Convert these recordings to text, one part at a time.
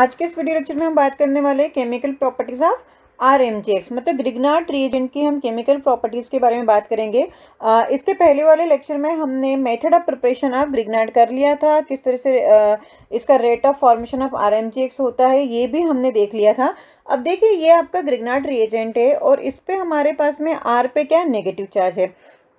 आज के इस वीडियो लेक्चर में हम बात करने वाले हैं chemical properties of R M G X मतलब ग्रिगनाट रिएजेंट की हम केमिकल प्रॉपर्टीज़ के बारे में बात करेंगे आ, इसके पहले वाले लेक्चर में हमने method of preparation of Grignard कर लिया था किस तरह से आ, इसका rate of formation of R M G X होता है ये भी हमने देख लिया था अब देखिए ये आपका ग्रिगनाट रिएजेंट है और इस पर हमारे पास में आर पे क्या नेगेटिव चार्ज है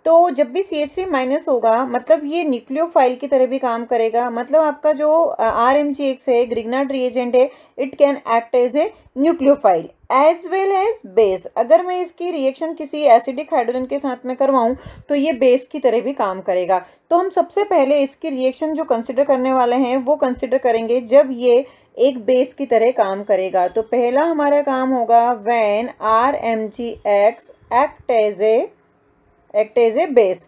तो जब भी सी एच थ्री माइनस होगा मतलब ये न्यूक्लियोफाइल की तरह भी काम करेगा मतलब आपका जो आर एम जी एक्स है ग्रिग्नाट रिएजेंट है it can act as a nucleophile as well as base अगर मैं इसकी रिएक्शन किसी एसिडिक हाइड्रोजन के साथ में करवाऊं तो ये बेस की तरह भी काम करेगा तो हम सबसे पहले इसकी रिएक्शन जो कंसिडर करने वाले हैं वो कंसिडर करेंगे जब ये एक बेस की तरह काम करेगा तो पहला हमारा काम होगा when R M G X act as a act as a base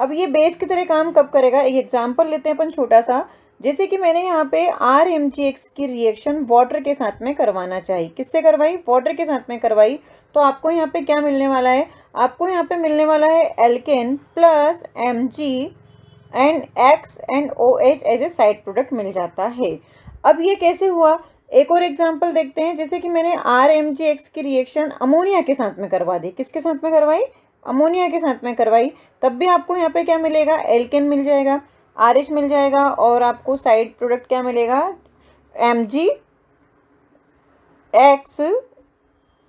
अब ये बेस की तरह काम कब करेगा एक एग्जाम्पल लेते हैं अपन छोटा सा जैसे कि मैंने यहाँ पे आर एम जी एक्स की रिएक्शन वाटर के साथ में करवाना चाहिए किससे करवाई वाटर के साथ में करवाई तो आपको यहाँ पे क्या मिलने वाला है आपको यहाँ पे मिलने वाला है alkane plus M G and X and O H as a side product मिल जाता है अब ये कैसे हुआ एक और एग्जाम्पल देखते हैं जैसे कि मैंने आर एम जी एक्स की रिएक्शन अमोनिया के साथ में करवा दी किसके साथ में करवाई अमोनिया के साथ में करवाई तब भी आपको यहाँ पे क्या मिलेगा एल्केन मिल जाएगा आर मिल जाएगा और आपको साइड प्रोडक्ट क्या मिलेगा M G X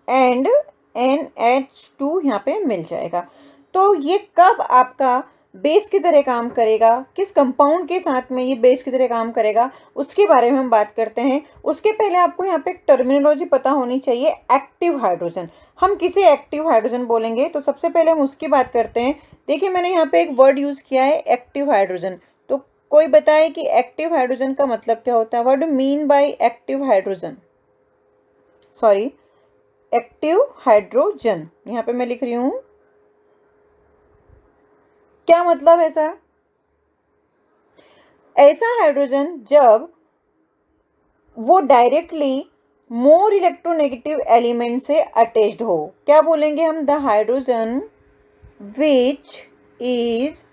and N H two यहाँ पे मिल जाएगा तो ये कब आपका बेस की तरह काम करेगा किस कंपाउंड के साथ में ये बेस की तरह काम करेगा उसके बारे में हम बात करते हैं उसके पहले आपको यहाँ पे एक टर्मिनोलॉजी पता होनी चाहिए एक्टिव हाइड्रोजन हम किसे एक्टिव हाइड्रोजन बोलेंगे तो सबसे पहले हम उसकी बात करते हैं देखिए मैंने यहाँ पे एक वर्ड यूज़ किया है एक्टिव हाइड्रोजन तो कोई बताए कि एक्टिव हाइड्रोजन का मतलब क्या होता है word mean by active hydrogen sorry active hydrogen यहाँ पे मैं लिख रही हूँ क्या मतलब है सर ऐसा हाइड्रोजन जब वो डायरेक्टली मोर इलेक्ट्रोनेगेटिव एलिमेंट से अटैच्ड हो क्या बोलेंगे हम the hydrogen which is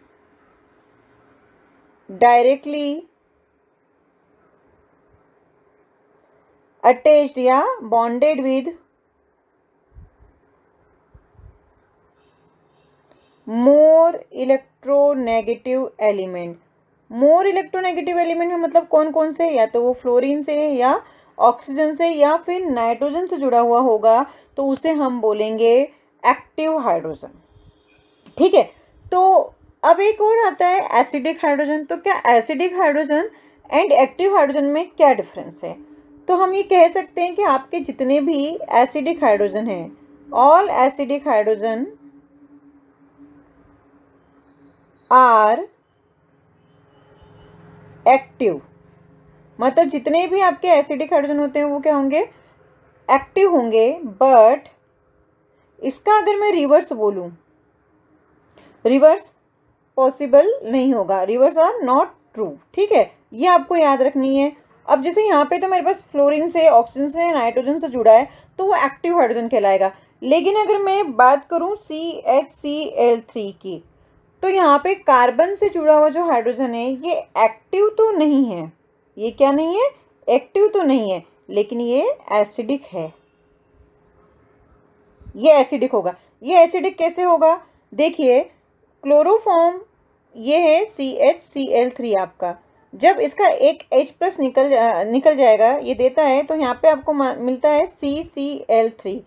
directly attached या bonded with more electronegative element more electronegative element में मतलब कौन कौन से या तो वो फ्लोरीन से या ऑक्सीजन से या फिर नाइट्रोजन से जुड़ा हुआ होगा तो उसे हम बोलेंगे एक्टिव हाइड्रोजन ठीक है तो अब एक और आता है एसिडिक हाइड्रोजन तो क्या acidic hydrogen and active hydrogen में क्या डिफरेंस है तो हम ये कह सकते हैं कि आपके जितने भी एसिडिक हाइड्रोजन हैं all acidic hydrogen are active मतलब जितने भी आपके एसिडिक हाइड्रोजन होते हैं वो क्या होंगे एक्टिव होंगे बट इसका अगर मैं रिवर्स बोलूं रिवर्स पॉसिबल नहीं होगा रिवर्स आर नॉट ट्रू ठीक है ये आपको याद रखनी है अब जैसे यहाँ पे तो मेरे पास फ्लोरीन से ऑक्सीजन से नाइट्रोजन से जुड़ा है तो वो एक्टिव हाइड्रोजन कहलाएगा लेकिन अगर मैं बात करूँ C H C L three की तो यहाँ पे कार्बन से जुड़ा हुआ जो हाइड्रोजन है ये एक्टिव तो नहीं है ये क्या नहीं है एक्टिव तो नहीं है लेकिन ये एसिडिक है ये एसिडिक होगा ये एसिडिक कैसे होगा देखिए क्लोरोफॉर्म ये है C H C L three आपका जब इसका एक एच प्लस निकल जा, निकल जाएगा ये देता है तो यहाँ पे आपको मिलता है C C L three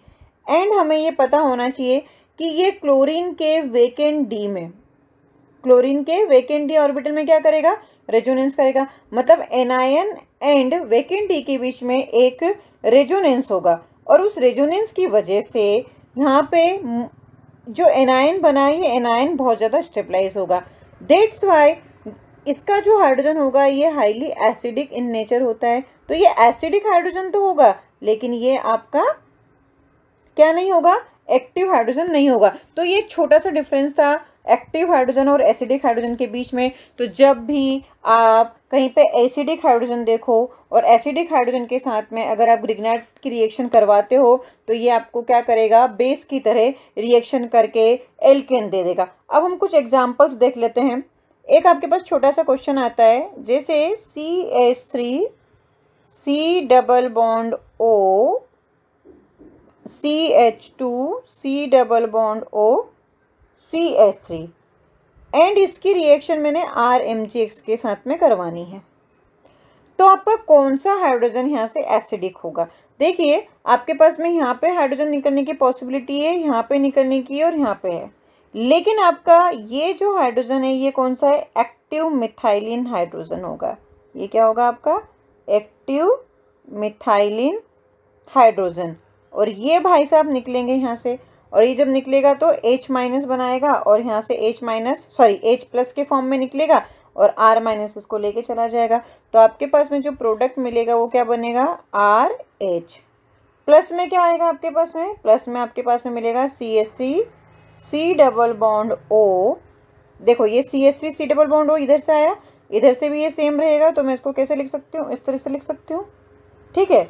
and हमें ये पता होना चाहिए कि ये क्लोरीन के वेकेंट डी में क्लोरीन के वेकेंट डी ऑर्बिटल में क्या करेगा रेजोनेंस करेगा मतलब एनायन एंड वेकेंट डी के बीच में एक रेजोनेंस होगा और उस रेजोनेंस की वजह से यहाँ पे जो एनायन बना ये एनायन बहुत ज़्यादा स्टेबलाइज होगा देट्स वाई इसका जो हाइड्रोजन होगा ये हाईली एसिडिक इन नेचर होता है तो ये एसिडिक हाइड्रोजन तो होगा लेकिन ये आपका क्या नहीं होगा एक्टिव हाइड्रोजन नहीं होगा तो ये एक छोटा सा डिफरेंस था एक्टिव हाइड्रोजन और एसिडिक हाइड्रोजन के बीच में तो जब भी आप कहीं पे एसिडिक हाइड्रोजन देखो और एसिडिक हाइड्रोजन के साथ में अगर आप ग्रिग्नाइट की रिएक्शन करवाते हो तो ये आपको क्या करेगा बेस की तरह रिएक्शन करके एल्केन दे देगा अब हम कुछ एग्जाम्पल्स देख लेते हैं एक आपके पास छोटा सा क्वेश्चन आता है जैसे C S three C double bond O C H two C double bond O C S three and इसकी रिएक्शन मैंने आर एम जी एक्स के साथ में करवानी है तो आपका कौन सा हाइड्रोजन यहाँ से एसिडिक होगा देखिए आपके पास में यहाँ पे हाइड्रोजन निकलने की पॉसिबिलिटी है यहाँ पे निकलने की और यहाँ पे है लेकिन आपका ये जो हाइड्रोजन है ये कौन सा है एक्टिव मिथाइलिन हाइड्रोजन होगा ये क्या होगा आपका एक्टिव मिथाइलिन हाइड्रोजन और ये भाई साहब निकलेंगे यहाँ से और ये जब निकलेगा तो H माइनस बनाएगा और यहाँ से H minus sorry H plus के फॉर्म में निकलेगा और R माइनस इसको लेके चला जाएगा तो आपके पास में जो प्रोडक्ट मिलेगा वो क्या बनेगा आर एच प्लस में क्या आएगा आपके पास में प्लस में आपके पास में मिलेगा C S three C double bond O देखो ये C S three C double bond O इधर से आया इधर से भी ये सेम रहेगा तो मैं इसको कैसे लिख सकती हूँ इस तरह से लिख सकती हूँ ठीक है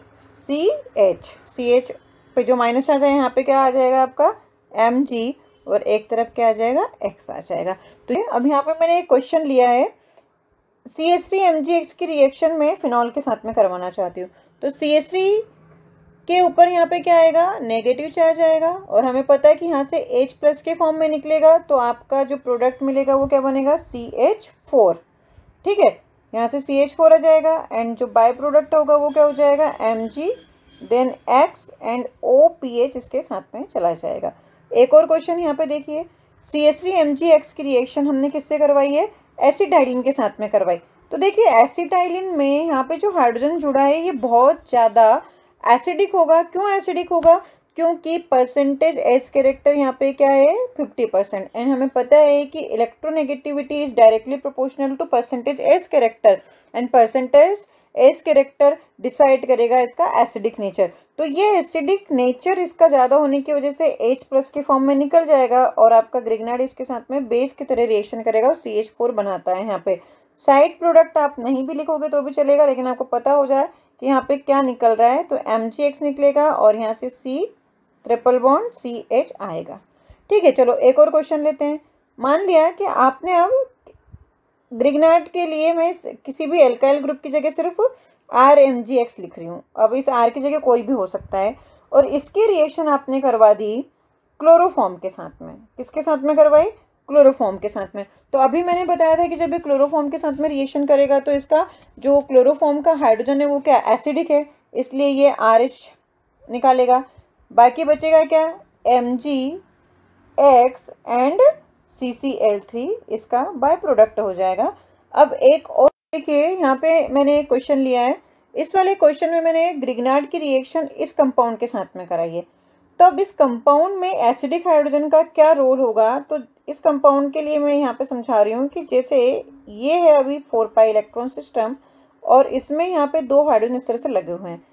सी एच सी एच पे जो माइनस आ जाए यहाँ पे क्या आ जाएगा आपका एम जी और एक तरफ क्या आ जाएगा एक्स आ जाएगा तो ये अब यहाँ पे मैंने एक क्वेश्चन लिया है C S three M G X की रिएक्शन में फिनॉल के साथ में करवाना चाहती हूँ तो सी एस थ्री के ऊपर यहाँ पे क्या आएगा नेगेटिव चार्ज आएगा और हमें पता है कि यहाँ से एच प्लस के फॉर्म में निकलेगा तो आपका जो प्रोडक्ट मिलेगा वो क्या बनेगा सी एच फोर ठीक है यहाँ से सी एच फोर आ जाएगा एंड जो बाय प्रोडक्ट होगा वो क्या हो जाएगा M G then X and O P H इसके साथ में चला जाएगा एक और क्वेश्चन यहाँ पे देखिए C S three M G X की रिएक्शन हमने किससे करवाई है एसिटाइलिन के साथ में करवाई तो देखिए एसिटाइलिन में यहाँ पे जो हाइड्रोजन जुड़ा है ये बहुत ज़्यादा एसिडिक होगा क्यों एसिडिक होगा क्योंकि परसेंटेज एस कैरेक्टर यहाँ पे क्या है फिफ्टी परसेंट एंड हमें पता है कि electronegativity is directly proportional to percentage S character and percentage S character decide करेगा इसका एसिडिक नेचर तो ये एसिडिक नेचर इसका ज़्यादा होने की वजह से एच प्लस के फॉर्म में निकल जाएगा और आपका ग्रिगनाइड इसके साथ में बेस की तरह रिएक्शन करेगा और सी एच फोर बनाता है यहाँ पे साइड प्रोडक्ट आप नहीं भी लिखोगे तो भी चलेगा लेकिन आपको पता हो जाए कि यहाँ पे क्या निकल रहा है तो एम जी एक्स निकलेगा और यहाँ से C triple bond C H आएगा ठीक है चलो एक और क्वेश्चन लेते हैं मान लिया कि आपने अब ग्रिगनाट के लिए मैं किसी भी एल्काइल ग्रुप की जगह सिर्फ आर एम जी एक्स लिख रही हूँ अब इस आर की जगह कोई भी हो सकता है और इसकी रिएक्शन आपने करवा दी क्लोरोफॉर्म के साथ में किसके साथ में करवाई क्लोरोफॉर्म के साथ में तो अभी मैंने बताया था कि जब ये क्लोरोफॉर्म के साथ में रिएक्शन करेगा तो इसका जो क्लोरोफॉर्म का हाइड्रोजन है वो क्या एसिडिक है इसलिए ये आर एच निकालेगा बाकी बचेगा क्या M G X and C C L three इसका बाय प्रोडक्ट हो जाएगा अब एक और देखिए यहाँ पे मैंने क्वेश्चन लिया है इस वाले क्वेश्चन में मैंने ग्रिगनाड की रिएक्शन इस कंपाउंड के साथ में कराई है तो अब इस कंपाउंड में एसिडिक हाइड्रोजन का क्या रोल होगा तो इस कंपाउंड के लिए मैं यहाँ पे समझा रही हूँ कि जैसे ये है अभी फोर पाई इलेक्ट्रॉन सिस्टम और इसमें यहाँ पे दो हाइड्रोजन इस तरह से लगे हुए हैं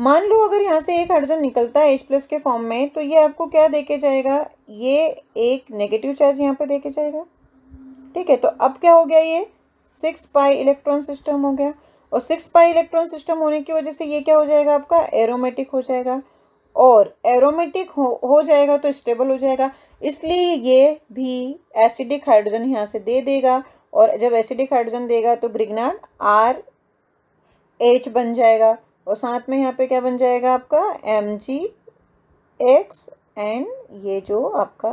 मान लो अगर यहाँ से एक हाइड्रोजन निकलता है एच प्लस के फॉर्म में तो ये आपको क्या देके जाएगा ये एक नेगेटिव चार्ज यहाँ पे देके जाएगा ठीक है तो अब क्या हो गया ये सिक्स पाई इलेक्ट्रॉन सिस्टम हो गया और सिक्स पाई इलेक्ट्रॉन सिस्टम होने की वजह से ये क्या हो जाएगा आपका एरोमेटिक हो जाएगा और एरोमेटिक हो हो जाएगा तो स्टेबल हो जाएगा इसलिए ये भी एसिडिक हाइड्रोजन यहाँ से दे देगा और जब एसिडिक हाइड्रोजन देगा तो ग्रिगनाड आर एच बन जाएगा और साथ में यहाँ पे क्या बन जाएगा आपका एम जी एक्स एंड ये जो आपका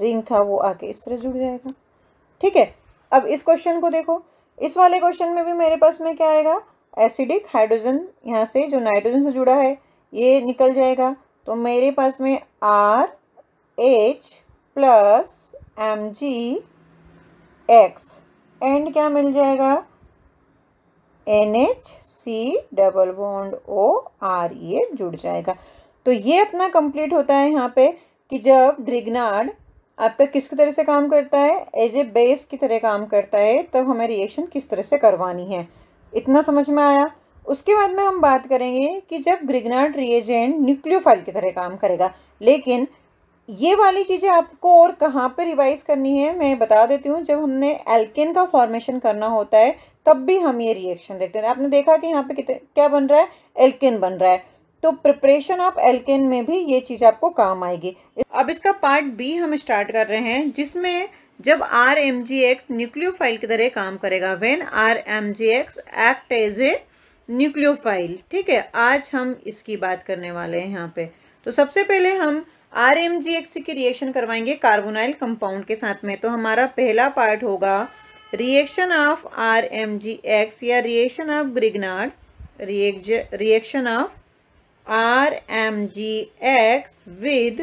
रिंग था वो आके इस तरह जुड़ जाएगा ठीक है अब इस क्वेश्चन को देखो इस वाले क्वेश्चन में भी मेरे पास में क्या आएगा एसिडिक हाइड्रोजन यहाँ से जो नाइट्रोजन से जुड़ा है ये निकल जाएगा तो मेरे पास में R H plus M G X and क्या मिल जाएगा N H C double bond O R ये जुड़ जाएगा तो ये अपना कंप्लीट होता है यहाँ पे कि जब ड्रिग्नाड आपका किस तरह से काम करता है एज ए बेस की तरह काम करता है तब हमें रिएक्शन किस तरह से करवानी है इतना समझ में आया उसके बाद में हम बात करेंगे कि जब ग्रिगनार्ड रिएजेंट न्यूक्लियोफाइल की तरह काम करेगा लेकिन ये वाली चीज़ें आपको और कहाँ पे रिवाइज करनी है मैं बता देती हूँ जब हमने एल्केन का फॉर्मेशन करना होता है तब भी हम ये रिएक्शन देखते हैं आपने देखा कि यहाँ पे कितने क्या बन रहा है एल्केन बन रहा है तो प्रिपरेशन ऑफ एल्केन में भी ये चीज़ आपको काम आएगी अब इसका पार्ट बी हम स्टार्ट कर रहे हैं जिसमें जब R M G X file की तरह काम करेगा when R M G X act as a nucleophile ठीक है आज हम इसकी बात करने वाले हैं यहाँ पे तो सबसे पहले हम आर एम जी एक्स की रिएक्शन करवाएंगे कार्बोनाइल कंपाउंड के साथ में तो हमारा पहला पार्ट होगा reaction of R M G X या reaction of Grignard reaction of R M G X with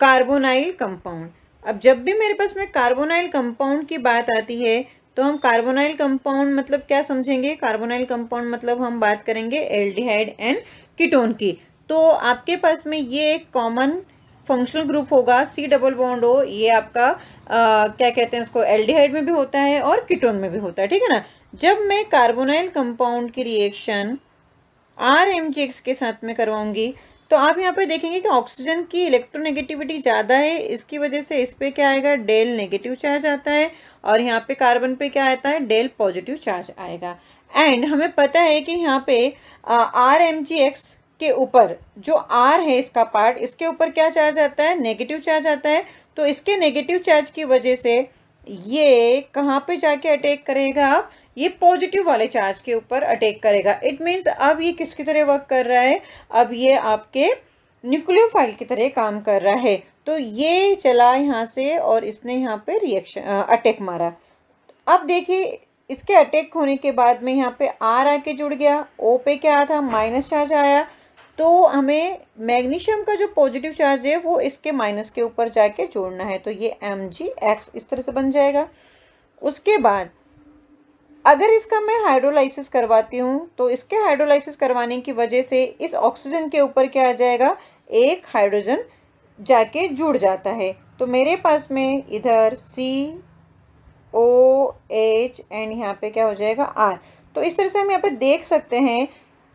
carbonyl compound अब जब भी मेरे पास में कार्बोनाइल कंपाउंड की बात आती है तो हम कार्बोनाइल कंपाउंड मतलब क्या समझेंगे कार्बोनाइल कंपाउंड मतलब हम बात करेंगे एल्डिहाइड एंड कीटोन की तो आपके पास में ये एक कॉमन फंक्शनल ग्रुप होगा सी डबल बॉन्ड हो ये आपका आ, क्या कहते हैं उसको एल्डिहाइड में भी होता है और किटोन में भी होता है ठीक है ना जब मैं कार्बोनाइल कंपाउंड की reaction R M G X के साथ में करवाऊंगी तो आप यहाँ पे देखेंगे कि ऑक्सीजन की इलेक्ट्रोनेगेटिविटी ज़्यादा है इसकी वजह से इस पर क्या आएगा डेल नेगेटिव चार्ज आता है और यहाँ पे कार्बन पे क्या आता है डेल पॉजिटिव चार्ज आएगा एंड हमें पता है कि यहाँ पे आर एम जी एक्स के ऊपर जो आर है इसका पार्ट इसके ऊपर क्या चार्ज आता है नेगेटिव चार्ज आता है तो इसके नेगेटिव चार्ज की वजह से ये कहाँ पे जाके अटैक करेगा ये पॉजिटिव वाले चार्ज के ऊपर अटैक करेगा इट मीन्स अब ये किसकी तरह वर्क कर रहा है अब ये आपके फाइल की तरह काम कर रहा है तो ये चला यहाँ से और इसने यहाँ पे रिएक्शन अटैक मारा अब देखिए इसके अटैक होने के बाद में यहाँ पे आर आके जुड़ गया ओ पे क्या था माइनस चार्ज आया तो हमें मैग्नीशियम का जो पॉजिटिव चार्ज है वो इसके माइनस के ऊपर जाके जोड़ना है तो ये एम जी एक्स इस तरह से बन जाएगा उसके बाद अगर इसका मैं हाइड्रोलाइसिस करवाती हूँ तो इसके हाइड्रोलाइसिस करवाने की वजह से इस ऑक्सीजन के ऊपर क्या आ जाएगा एक हाइड्रोजन जाके जुड़ जाता है तो मेरे पास में इधर सी ओ एच एंड यहाँ पे क्या हो जाएगा आर तो इस तरह से हम यहाँ पे देख सकते हैं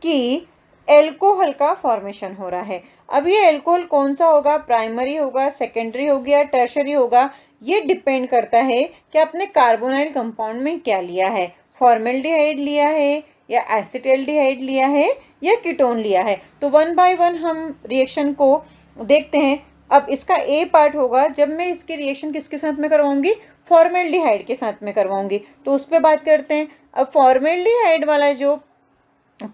कि एल्कोहल का फॉर्मेशन हो रहा है अब ये एल्कोहल कौन सा होगा प्राइमरी होगा सेकेंडरी होगी या टर्शरी होगा ये डिपेंड करता है कि आपने कार्बोनाइल कंपाउंड में क्या लिया है फॉर्मेल्डिहाइड लिया है या एसिटेल्डिहाइड लिया है या कीटोन लिया है तो वन बाय वन हम रिएक्शन को देखते हैं अब इसका ए पार्ट होगा जब मैं इसके रिएक्शन किसके साथ में करवाऊंगी फॉर्मेल्डिहाइड के साथ में करवाऊंगी तो उस पर बात करते हैं अब फॉर्मेल्डिहाइड वाला जो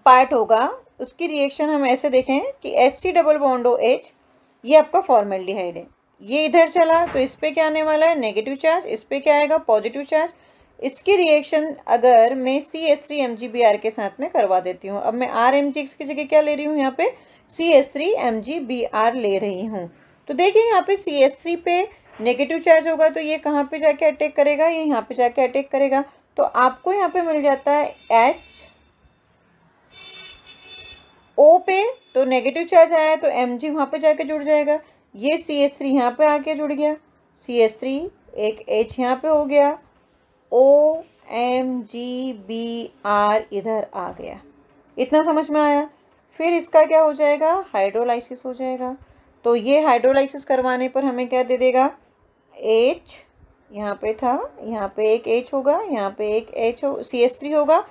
पार्ट होगा उसकी रिएक्शन हम ऐसे देखें कि S C double bond O H ये आपका फॉर्मेल्डिहाइड है ये इधर चला तो इस पर क्या आने वाला है नेगेटिव चार्ज इस पर क्या आएगा पॉजिटिव चार्ज इसकी रिएक्शन अगर मैं C S three M G B R के साथ में करवा देती हूँ अब मैं आर एम जी एक्स की जगह क्या ले रही हूँ यहाँ पे C S three M G B R ले रही हूँ तो देखिए यहाँ पे सी एस थ्री पे नेगेटिव चार्ज होगा तो ये कहाँ पे जाके अटैक करेगा ये यहाँ पे जाके अटैक करेगा तो आपको यहाँ पे मिल जाता है एच ओ पे तो नेगेटिव चार्ज आया तो एम जी वहाँ पर जाके जुड़ जाएगा ये सी एस थ्री यहाँ पर आके जुड़ गया सी एस थ्री एक एच यहाँ पे हो गया O M G B R इधर आ गया इतना समझ में आया फिर इसका क्या हो जाएगा हाइड्रोलाइसिस हो जाएगा तो ये हाइड्रोलाइसिस करवाने पर हमें क्या दे देगा एच यहाँ पे था यहाँ पे एक एच होगा यहाँ पे एक एच हो सी एस थ्री होगा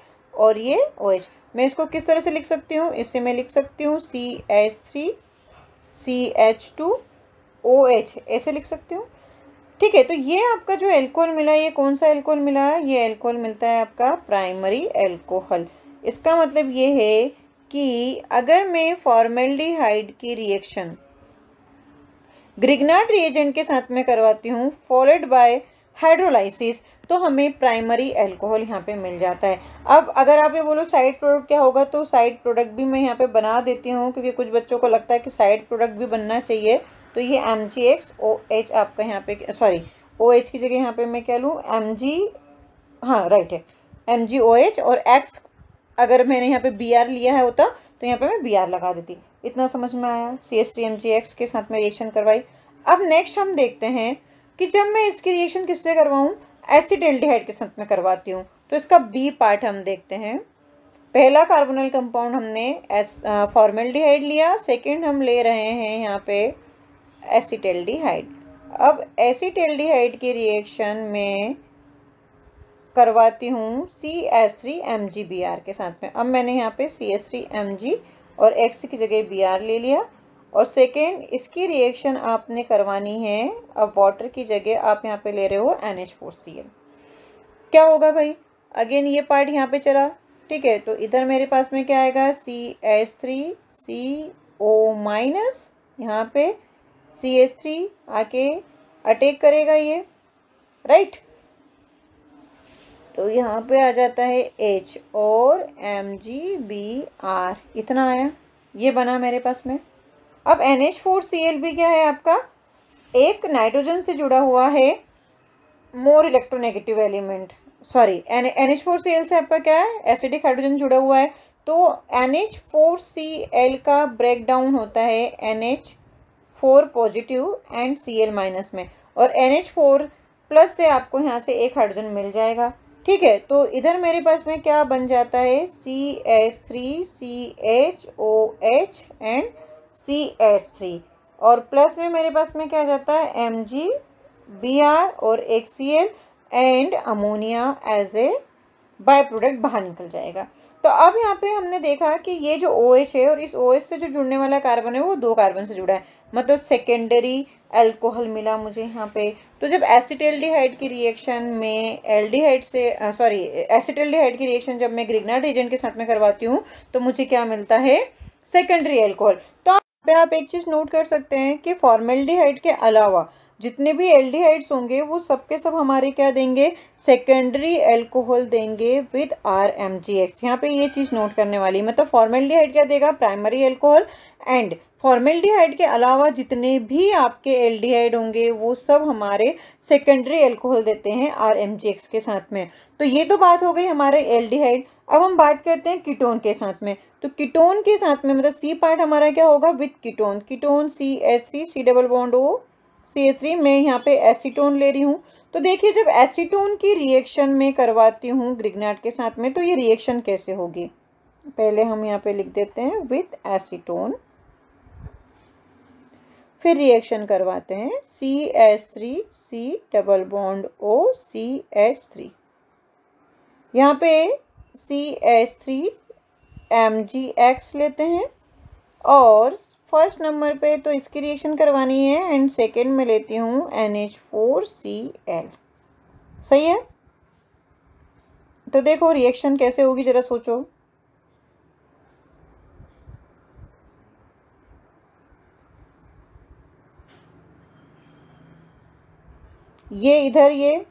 और ये ओ OH. एच मैं इसको किस तरह से लिख सकती हूँ इससे मैं लिख सकती हूँ C H three C H two O H ऐसे लिख सकती हूँ ठीक है तो ये आपका जो एल्कोहल मिला ये कौन सा एल्कोहल मिला ये एल्कोहल मिलता है आपका प्राइमरी एल्कोहल इसका मतलब ये है कि अगर मैं फॉर्मेल्डिहाइड की रिएक्शन ग्रिगनाट रिएजेंट के साथ में करवाती हूँ फॉलोड बाय हाइड्रोलाइसिस तो हमें प्राइमरी अल्कोहल यहाँ पे मिल जाता है अब अगर आप ये बोलो साइड प्रोडक्ट क्या होगा तो साइड प्रोडक्ट भी मैं यहाँ पे बना देती हूँ क्योंकि कुछ बच्चों को लगता है कि साइड प्रोडक्ट भी बनना चाहिए तो ये M G X O H आपका यहाँ पे सॉरी ओ एच की जगह यहाँ पे मैं कह लूँ एम जी हाँ राइट है एम जी ओ एच और एक्स अगर मैंने यहाँ पे बी आर लिया है होता तो यहाँ पे मैं बी आर लगा देती इतना समझ में आया C S T M G X के साथ में रिएक्शन करवाई अब नेक्स्ट हम देखते हैं कि जब मैं इसकी रिएक्शन किससे करवाऊँ एसिड के साथ में करवाती हूँ तो इसका बी पार्ट हम देखते हैं पहला कार्बोनल कंपाउंड हमने एस फॉर्मेल्डिहाइड लिया सेकंड हम ले रहे हैं यहाँ पे एसिटेल्डिहाइड अब एसिटेल्डिहाइड की रिएक्शन में करवाती हूँ C S three M G B R के साथ में अब मैंने यहाँ पे C S three M G और एक्स की जगह बी आर ले लिया और सेकेंड इसकी रिएक्शन आपने करवानी है अब वाटर की जगह आप यहाँ पे ले रहे हो N H four C L क्या होगा भाई अगेन ये पार्ट यहाँ पे चला ठीक है तो इधर मेरे पास में क्या आएगा C S three C O minus यहाँ पे सी एस थ्री आके अटैक करेगा ये राइट तो यहाँ पे आ जाता है एच और एम जी बी आर इतना आया ये बना मेरे पास में अब N H four C L भी क्या है आपका एक नाइट्रोजन से जुड़ा हुआ है more electronegative element sorry N N H four C L से आपका क्या है एसिडिक हाइड्रोजन जुड़ा हुआ है तो N H four C L का ब्रेकडाउन होता है N H four positive and C L minus में और एन एच फोर प्लस से आपको यहाँ से एक हाइड्रोजन मिल जाएगा ठीक है तो इधर मेरे पास में क्या बन जाता है C H three C H O H and C S three और प्लस में मेरे पास में क्या जाता है एम जी बी आर और एक C L and ammonia as a by product बाहर निकल जाएगा तो अब यहाँ पे हमने देखा कि ये जो ओ OH है और इस ओ OH से जो जुड़ने वाला कार्बन है वो दो कार्बन से जुड़ा है मतलब सेकेंडरी अल्कोहल मिला मुझे यहाँ पे तो जब एसिटेल्डिहाइड की रिएक्शन में एल्डिहाइड से सॉरी एसिटेल्डिहाइड की रिएक्शन जब मैं ग्रिग्नाट एजेंट के साथ में करवाती हूँ तो मुझे क्या मिलता है सेकेंडरी एल्कोहल तो पे आप एक चीज़ नोट कर सकते हैं कि फॉर्मेल्डिहाइड के अलावा जितने भी एल्डिहाइड्स होंगे वो सब के सब हमारे क्या देंगे सेकेंडरी एल्कोहल देंगे with R M G X यहाँ पे ये चीज़ नोट करने वाली मतलब फॉर्मेल्डिहाइड क्या देगा प्राइमरी एल्कोहल एंड फॉर्मेल्डिहाइड के अलावा जितने भी आपके एल्डिहाइड होंगे वो सब हमारे सेकेंडरी एल्कोहल देते हैं आर एम जी एक्स के साथ में तो ये तो बात हो गई हमारे एल्डिहाइड अब हम बात करते हैं कीटोन के साथ में तो कीटोन के साथ में मतलब सी पार्ट हमारा क्या होगा with ketone ketone C S three C double bond O C S three मैं यहाँ पे एसीटोन ले रही हूँ तो देखिए जब एसीटोन की रिएक्शन में करवाती हूँ ग्रिगनाट के साथ में तो ये रिएक्शन कैसे होगी पहले हम यहाँ पे लिख देते हैं विथ एसीटोन फिर रिएक्शन करवाते हैं C S three C double bond O C S three यहाँ पे C H three M G X लेते हैं और फर्स्ट नंबर पे तो इसकी रिएक्शन करवानी है एंड सेकेंड में लेती हूँ N H four C L सही है तो देखो रिएक्शन कैसे होगी ज़रा सोचो ये इधर ये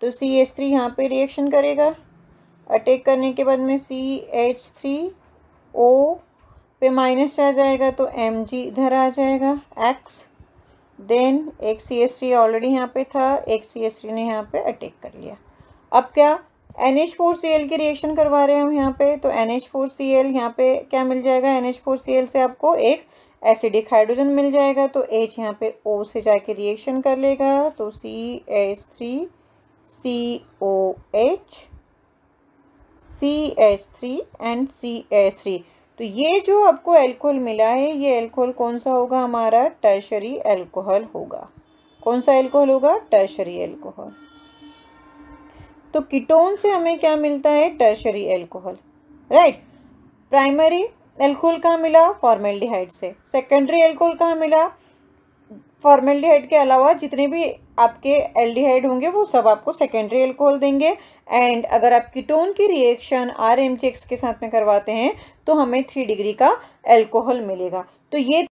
तो सी एच थ्री यहाँ पे रिएक्शन करेगा अटैक करने के बाद में सी एच थ्री ओ पे माइनस आ जाएगा तो एम जी इधर आ जाएगा एक्स देन एक सी एस थ्री ऑलरेडी यहाँ पे था एक सी एस थ्री ने यहाँ पे अटैक कर लिया अब क्या N H four C L की रिएक्शन करवा रहे हैं हम यहाँ पे तो N H four C L यहाँ पे क्या मिल जाएगा N H four C L से आपको एक एसिडिक हाइड्रोजन मिल जाएगा तो एच यहाँ पे ओ से जाके रिएक्शन कर लेगा तो C H three C O H C H three and C H three तो ये जो आपको एल्कोहल मिला है ये एल्कोहल कौन सा होगा हमारा टर्शरी एल्कोहल होगा कौन सा एल्कोहल होगा टर्शरी एल्कोहल तो कीटोन से हमें क्या मिलता है tertiary alcohol right primary alcohol कहाँ मिला फॉर्मेल्डिहाइड से सेकेंडरी एल्कोहल कहाँ मिला फॉर्मेल्डिहाइड के अलावा जितने भी आपके एल्डिहाइड होंगे वो सब आपको सेकेंडरी एल्कोहल देंगे एंड अगर आप कीटोन की रिएक्शन आर एम के साथ में करवाते हैं तो हमें थ्री डिग्री का एल्कोहल मिलेगा तो ये